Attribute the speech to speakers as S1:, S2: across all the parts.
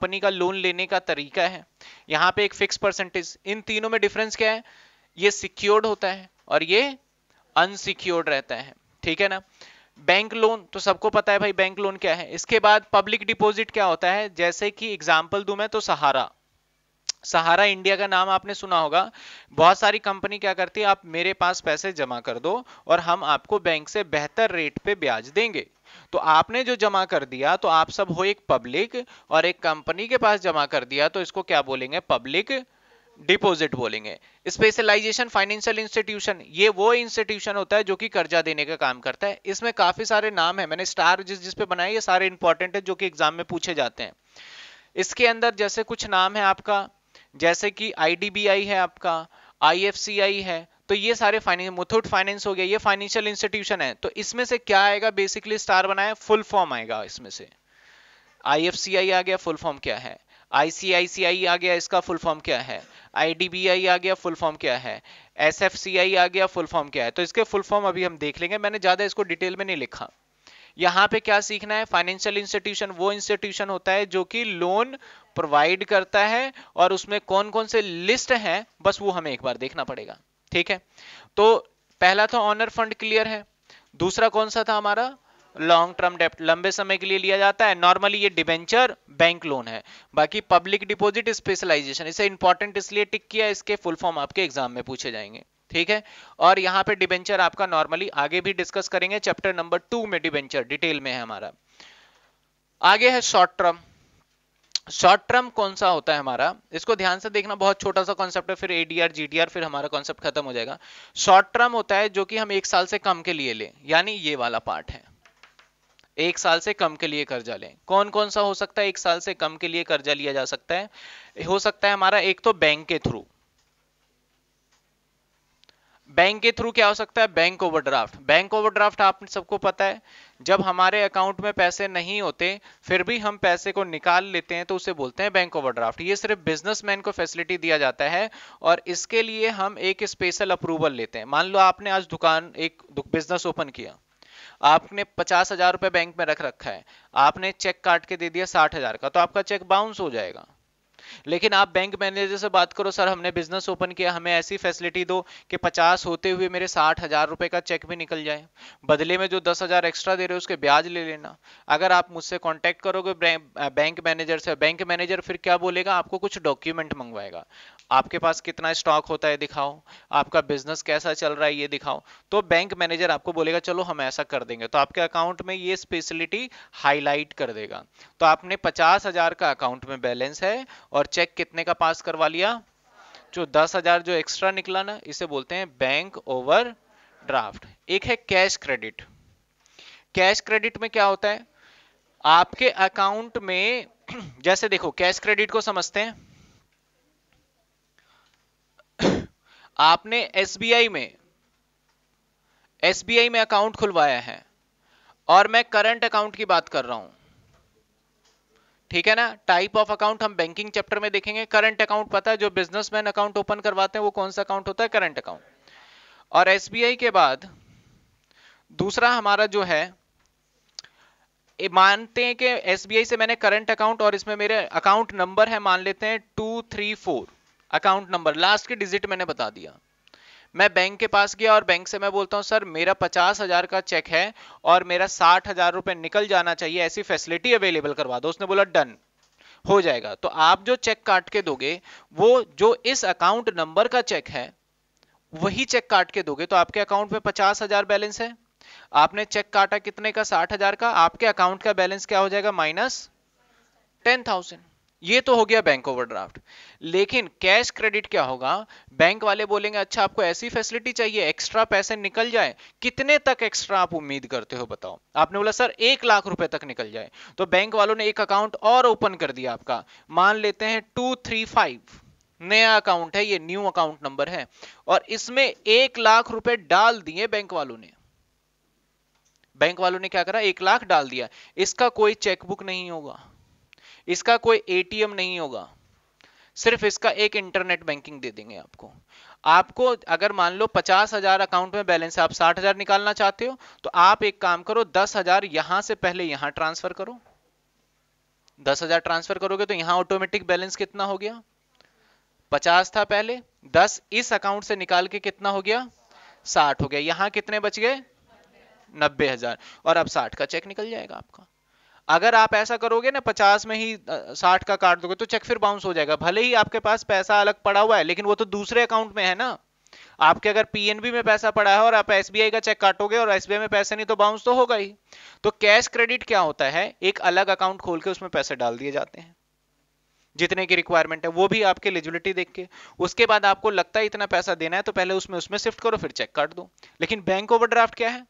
S1: company का loan लेने का तरीका है यहाँ पे एक फिक्स परसेंटेज इन तीनों में डिफरेंस क्या है ये सिक्योर्ड होता है और ये अनसिक्योर्ड रहता है ठीक है ना बैंक लोन तो सबको पता है भाई बैंक लोन क्या है इसके बाद पब्लिक डिपॉजिट क्या होता है जैसे कि एग्जाम्पल दू मैं तो सहारा सहारा इंडिया का नाम आपने सुना होगा बहुत सारी कंपनी क्या करती है आप मेरे पास पैसे जमा कर दो और हम आपको बैंक से बेहतर रेट पे ब्याज देंगे तो आपने जो जमा कर दिया तो आप सब हो एक पब्लिक और एक कंपनी के पास जमा कर दिया तो इसको क्या बोलेंगे पब्लिक डिपॉजिट बोलेंगे स्पेशलाइजेशन फाइनेंशियल इंस्टीट्यूशन ये वो इंस्टीट्यूशन होता है जो कि कर्जा देने का काम करता है इसमें काफी सारे नाम है मैंने स्टार जिस जिस पे बनाए ये सारे इंपॉर्टेंट है जो कि एग्जाम में पूछे जाते हैं इसके अंदर जैसे कुछ नाम है आपका जैसे कि आई है आपका आई है तो ये सारे फाइनेंस मुथुट फाइनेंस हो गया ये फाइनेंशियल इंस्टीट्यूशन है तो इसमें से क्या आएगा बेसिकली स्टार बनाए फुल फॉर्म आएगा इसमें से आई आ गया फुल फॉर्म क्या है आईसीआईसीआई आ गया इसका फुल फॉर्म क्या है आईडीबीआई आ गया फुल फॉर्म क्या है एसएफसीआई आ गया फुल फॉर्म क्या है तो इसके फुल फॉर्म अभी हम देख लेंगे मैंने ज्यादा इसको डिटेल में नहीं लिखा यहाँ पे क्या सीखना है फाइनेंशियल इंस्टीट्यूशन वो इंस्टीट्यूशन होता है जो कि लोन प्रोवाइड करता है और उसमें कौन कौन से लिस्ट हैं बस वो हमें एक बार देखना पड़ेगा ठीक है तो पहला था ऑनर फंड क्लियर है दूसरा कौन सा था हमारा लॉन्ग टर्म डेप्ट लंबे समय के लिए लिया जाता है नॉर्मली ये डिबेंचर बैंक लोन है बाकी पब्लिक डिपॉजिट स्पेशलाइजेशन इसे इंपॉर्टेंट इसलिए टिक किया इसके फुल फॉर्म आपके एग्जाम में पूछे जाएंगे ठीक है और यहाँ पे डिबेंचर आपका नॉर्मली आगे भी डिस्कस करेंगे चैप्टर नंबर टू में डिबेंचर डिटेल में है हमारा आगे है शॉर्ट टर्म शॉर्ट टर्म कौन सा होता है हमारा इसको ध्यान से देखना बहुत छोटा सा कॉन्सेप्ट है फिर एडीआर जीटीआर फिर हमारा कॉन्सेप्ट खत्म हो जाएगा शॉर्ट टर्म होता है जो कि हम एक साल से कम के लिए ले यानी ये वाला पार्ट है एक साल से कम के लिए कर्जा लें कौन कौन सा हो सकता है एक साल से कम के लिए कर्जा लिया जा सकता है हो सकता है हमारा एक तो बैंक के थ्रू बैंक के थ्रू क्या हो सकता है बैंक ओवरड्राफ्ट बैंक ओवरड्राफ्ट आप सबको पता है जब हमारे अकाउंट में पैसे नहीं होते फिर भी हम पैसे को निकाल लेते हैं तो उसे बोलते हैं बैंक ओवरड्राफ्ट ये सिर्फ बिजनेसमैन को फैसिलिटी दिया जाता है और इसके लिए हम एक स्पेशल अप्रूवल लेते हैं मान लो आपने आज दुकान एक बिजनेस ओपन किया आपने पचास हजार रुपए बैंक में रख रखा है आपने चेक काट के दे दिया साठ हजार का तो आपका चेक बाउंस हो जाएगा लेकिन आप बैंक मैनेजर से बात करो सर हमने बिजनेस ओपन किया हमें ऐसी फैसिलिटी दो कि पचास होते हुए मेरे साठ हजार रुपए का चेक भी निकल जाए बदले में जो दस हजार एक्स्ट्रा दे रहे हो उसके ब्याज ले लेना अगर आप मुझसे कांटेक्ट करोगे बैंक मैनेजर से बैंक मैनेजर फिर क्या बोलेगा आपको कुछ डॉक्यूमेंट मंगवाएगा आपके पास कितना स्टॉक होता है दिखाओ आपका बिजनेस कैसा चल रहा है ये दिखाओ तो बैंक मैनेजर आपको बोलेगा चलो हम ऐसा कर देंगे तो आपके अकाउंट में ये स्पेशलिटी हाईलाइट कर देगा तो आपने पचास हजार का अकाउंट में बैलेंस है और चेक कितने का पास करवा लिया जो दस हजार जो एक्स्ट्रा निकला ना इसे बोलते हैं बैंक ओवर ड्राफ्ट एक है कैश क्रेडिट कैश क्रेडिट में क्या होता है आपके अकाउंट में जैसे देखो कैश क्रेडिट को समझते हैं आपने एसबीआई में एसबीआई में अकाउंट खुलवाया है और मैं करंट अकाउंट की बात कर रहा हूं ठीक है ना टाइप ऑफ अकाउंट हम बैंकिंग चैप्टर में देखेंगे करंट अकाउंट पता है जो बिजनेसमैन अकाउंट ओपन करवाते हैं वो कौन सा अकाउंट होता है करंट अकाउंट और एसबीआई के बाद दूसरा हमारा जो है मानते हैं कि एसबीआई से मैंने करंट अकाउंट और इसमें मेरे अकाउंट नंबर है मान लेते हैं two three four account number last के डिजिट मैंने बता दिया मैं बैंक के पास गया और बैंक से मैं बोलता हूँ सर मेरा पचास हजार का चेक है और मेरा साठ हजार रुपए निकल जाना चाहिए ऐसी फैसिलिटी अवेलेबल करवा दो उसने बोला डन हो जाएगा तो आप जो चेक काट के दोगे वो जो इस अकाउंट नंबर का चेक है वही चेक काट के दोगे तो आपके अकाउंट में पचास हजार बैलेंस है आपने चेक काटा कितने का साठ हजार का आपके अकाउंट का बैलेंस क्या हो जाएगा माइनस टेन थाउजेंड ये तो हो गया बैंक ओवरड्राफ्ट लेकिन कैश क्रेडिट क्या होगा बैंक वाले बोलेंगे अच्छा आपको ऐसी फैसिलिटी चाहिए एक्स्ट्रा पैसे निकल जाए कितने तक एक्स्ट्रा आप उम्मीद करते हो बताओ आपने बोला सर एक लाख रुपए तक निकल जाए तो बैंक वालों ने एक अकाउंट और ओपन कर दिया आपका मान लेते हैं टू थ्री फाइव नया अकाउंट है ये न्यू अकाउंट नंबर है और इसमें एक लाख रुपए डाल दिए बैंक वालों ने बैंक वालों ने क्या करा एक लाख डाल दिया इसका कोई चेकबुक नहीं होगा इसका कोई एटीएम नहीं होगा सिर्फ इसका एक इंटरनेट बैंकिंग दे देंगे आपको आपको अगर मान लो पचास हजार अकाउंट में बैलेंस है आप साठ हजार निकालना चाहते हो तो आप एक काम करो दस हजार यहां से पहले यहां ट्रांसफर करो दस हजार ट्रांसफर करोगे तो यहां ऑटोमेटिक बैलेंस कितना हो गया पचास था पहले दस इस अकाउंट से निकाल के कितना हो गया साठ हो गया यहां कितने बच गए नब्बे हजार और अब साठ का चेक निकल जाएगा आपका अगर आप ऐसा करोगे ना पचास में ही साठ का काट दोगे तो चेक फिर बाउंस हो जाएगा भले ही आपके पास पैसा अलग पड़ा हुआ है लेकिन वो तो दूसरे अकाउंट में है ना आपके अगर पीएनबी में पैसा पड़ा है और आप एसबीआई का चेक काटोगे और एसबीआई में पैसे नहीं तो बाउंस तो होगा ही तो कैश क्रेडिट क्या होता है एक अलग अकाउंट खोल के उसमें पैसे डाल दिए जाते हैं जितने की रिक्वायरमेंट है वो भी आपके एलिजिबिलिटी देख के उसके बाद आपको लगता है इतना पैसा देना है तो पहले उसमें उसमें शिफ्ट करो फिर चेक काट दो लेकिन बैंक ओवरड्राफ्ट क्या है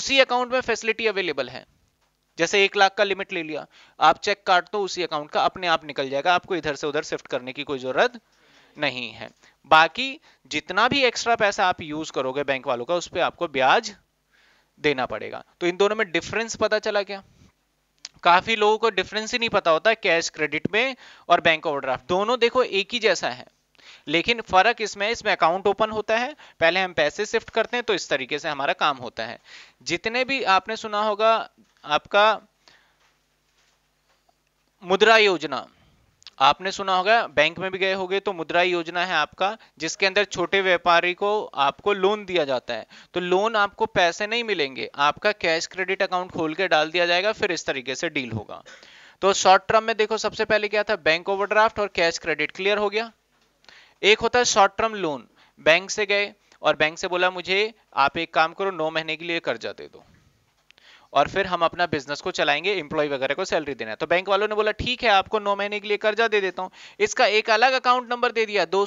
S1: उसी अकाउंट में फैसिलिटी अवेलेबल है जैसे एक लाख का लिमिट ले लिया आप चेक काट दो उसी अकाउंट का अपने आप निकल जाएगा आपको इधर से उधर शिफ्ट करने की कोई जरूरत नहीं है बाकी जितना भी एक्स्ट्रा पैसा आप यूज करोगे बैंक वालों का उस पर आपको ब्याज देना पड़ेगा तो इन दोनों में डिफरेंस पता चला क्या काफी लोगों को डिफरेंस ही नहीं पता होता कैश क्रेडिट में और बैंक ओवरड्राफ्ट दोनों देखो एक ही जैसा है लेकिन फर्क इसमें इसमें अकाउंट ओपन होता है पहले हम पैसे शिफ्ट करते हैं तो इस तरीके से हमारा काम होता है जितने भी आपने सुना होगा आपका मुद्रा योजना आपने सुना होगा बैंक में भी गए होगे तो मुद्रा योजना है आपका जिसके अंदर छोटे व्यापारी को आपको लोन दिया जाता है तो लोन आपको पैसे नहीं मिलेंगे आपका कैश क्रेडिट अकाउंट खोल के डाल दिया जाएगा फिर इस तरीके से डील होगा तो शॉर्ट टर्म में देखो सबसे पहले क्या था बैंक ओवरड्राफ्ट और कैश क्रेडिट क्लियर हो गया एक होता है शॉर्ट टर्म लोन बैंक से गए और बैंक से बोला मुझे आप एक काम करो नौ महीने के लिए कर्जा दे दो और फिर हम अपना बिजनेस को चलाएंगे एम्प्लॉय वगैरह को सैलरी देना तो बैंक वालों ने बोला ठीक है आपको नौ महीने के लिए कर्जा दे देता हूं इसका एक अलग अकाउंट नंबर दे दिया दो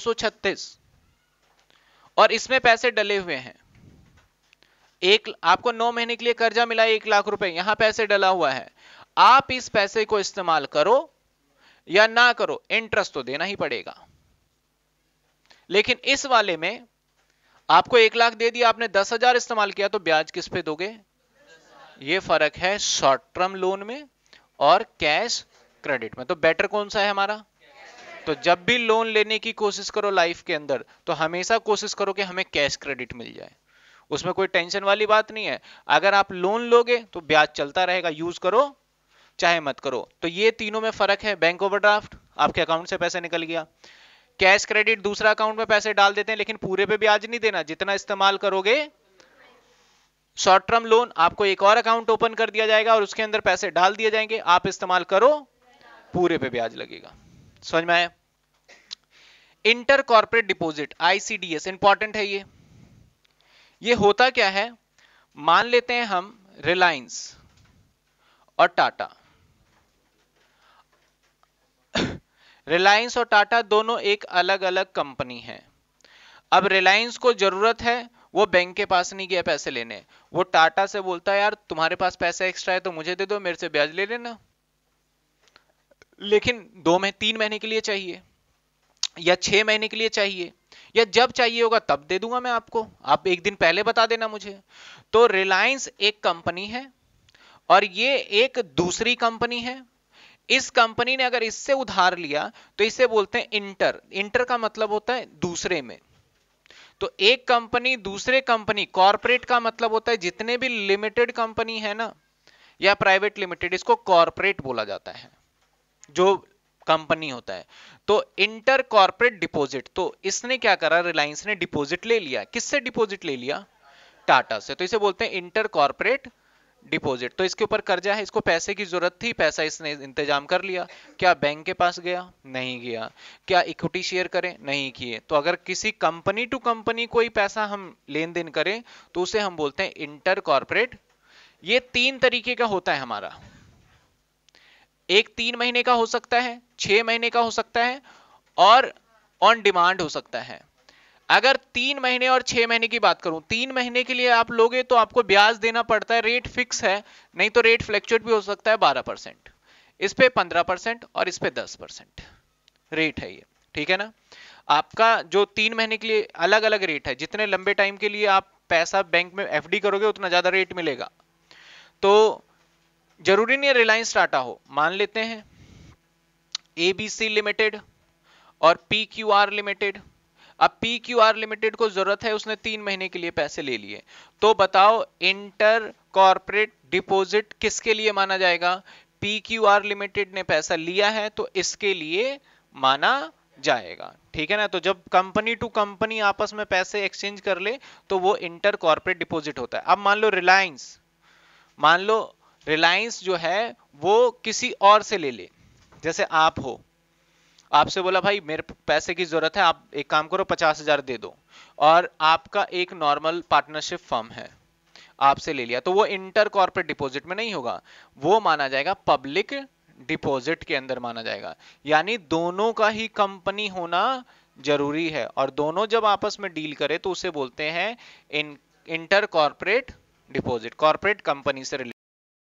S1: और इसमें पैसे डले हुए हैं एक आपको नौ महीने के लिए कर्जा मिला एक लाख रुपए यहां पैसे डला हुआ है आप इस पैसे को इस्तेमाल करो या ना करो इंटरेस्ट तो देना ही पड़ेगा लेकिन इस वाले में आपको एक लाख दे दिया आपने दस हजार इस्तेमाल किया तो ब्याज किस पे दोगे ये फर्क है शॉर्ट टर्म लोन में और कैश क्रेडिट में तो बेटर कौन सा है हमारा तो जब भी लोन लेने की कोशिश करो लाइफ के अंदर तो हमेशा कोशिश करो कि हमें कैश क्रेडिट मिल जाए उसमें कोई टेंशन वाली बात नहीं है अगर आप लोन लोगे तो ब्याज चलता रहेगा यूज करो चाहे मत करो तो ये तीनों में फर्क है बैंक ओवरड्राफ्ट आपके अकाउंट से पैसे निकल गया कैश क्रेडिट दूसरा अकाउंट में पैसे डाल देते हैं लेकिन पूरे पे ब्याज नहीं देना जितना इस्तेमाल करोगे शॉर्ट टर्म लोन आपको एक और अकाउंट ओपन कर दिया जाएगा और उसके अंदर पैसे डाल दिए जाएंगे आप इस्तेमाल करो पूरे पे ब्याज लगेगा समझ में आया inter corporate deposit ICDS important है ये ये होता क्या है मान लेते हैं हम रिलायंस और टाटा रिलायंस और टाटा दोनों एक अलग अलग कंपनी है अब रिलायंस को जरूरत है वो बैंक के पास नहीं गया पैसे लेने वो टाटा से बोलता है यार तुम्हारे पास पैसा एक्स्ट्रा है तो मुझे दे दो मेरे से ब्याज ले लेना लेकिन दो में तीन महीने के लिए चाहिए या छह महीने के लिए चाहिए या जब चाहिए होगा तब दे दूंगा मैं आपको आप एक दिन पहले बता देना मुझे तो रिलायंस एक कंपनी है और ये एक दूसरी कंपनी है इस कंपनी ने अगर इससे उधार लिया तो इसे बोलते हैं इंटर इंटर का मतलब होता है दूसरे में तो एक कंपनी दूसरे कंपनी कॉरपोरेट का मतलब होता है जितने भी लिमिटेड कंपनी है ना या प्राइवेट लिमिटेड इसको कॉरपोरेट बोला जाता है जो कंपनी होता है तो इंटर कॉरपोरेट डिपोजिट तो इसने क्या करा रिलायंस ने डिपोजिट ले लिया किससे डिपोजिट ले लिया टाटा से तो इसे बोलते हैं इंटर कॉरपोरेट डिपॉजिट तो इसके ऊपर कर्जा है इसको पैसे की जरूरत थी पैसा इसने इंतजाम कर लिया क्या बैंक के पास गया नहीं गया क्या इक्विटी शेयर करें नहीं किए तो अगर किसी कंपनी टू कंपनी कोई पैसा हम लेन देन करें तो उसे हम बोलते हैं इंटर कॉरपोरेट ये तीन तरीके का होता है हमारा एक तीन महीने का हो सकता है छह महीने का हो सकता है और ऑन डिमांड हो सकता है अगर तीन महीने और छह महीने की बात करूं तीन महीने के लिए आप लोगे तो आपको ब्याज देना पड़ता है रेट फिक्स है नहीं तो रेट फ्लैक्चुएट भी हो सकता है बारह परसेंट इस पे पंद्रह परसेंट और इस पे दस परसेंट रेट है ये ठीक है ना आपका जो तीन महीने के लिए अलग अलग रेट है जितने लंबे टाइम के लिए आप पैसा बैंक में एफ करोगे उतना ज्यादा रेट मिलेगा तो जरूरी नहीं रिलायंस टाटा हो मान लेते हैं एबीसी लिमिटेड और पी क्यू आर लिमिटेड अब पी क्यू आर लिमिटेड को जरूरत है उसने तीन महीने के लिए पैसे ले लिए तो बताओ इंटर कॉरपोरेट डिपोजिट किसके लिए माना जाएगा पी क्यू आर लिमिटेड ने पैसा लिया है तो इसके लिए माना जाएगा ठीक है ना तो जब कंपनी टू कंपनी आपस में पैसे एक्सचेंज कर ले तो वो इंटर कॉरपोरेट डिपोजिट होता है अब मान लो रिलायंस मान लो रिलायंस जो है वो किसी और से ले ले जैसे आप हो आपसे बोला भाई मेरे पैसे की ज़रूरत है आप एक काम करो पचास हज़ार दे दो और आपका एक नॉर्मल पार्टनरशिप फर्म है आपसे ले लिया तो वो इंटर कॉर्पोरेट डिपॉजिट में नहीं होगा वो माना जाएगा पब्लिक डिपॉजिट के अंदर माना जाएगा यानी दोनों का ही कंपनी होना जरूरी है और दोनों जब आपस में डील करे तो उसे बोलते हैं inter corporate deposit corporate company से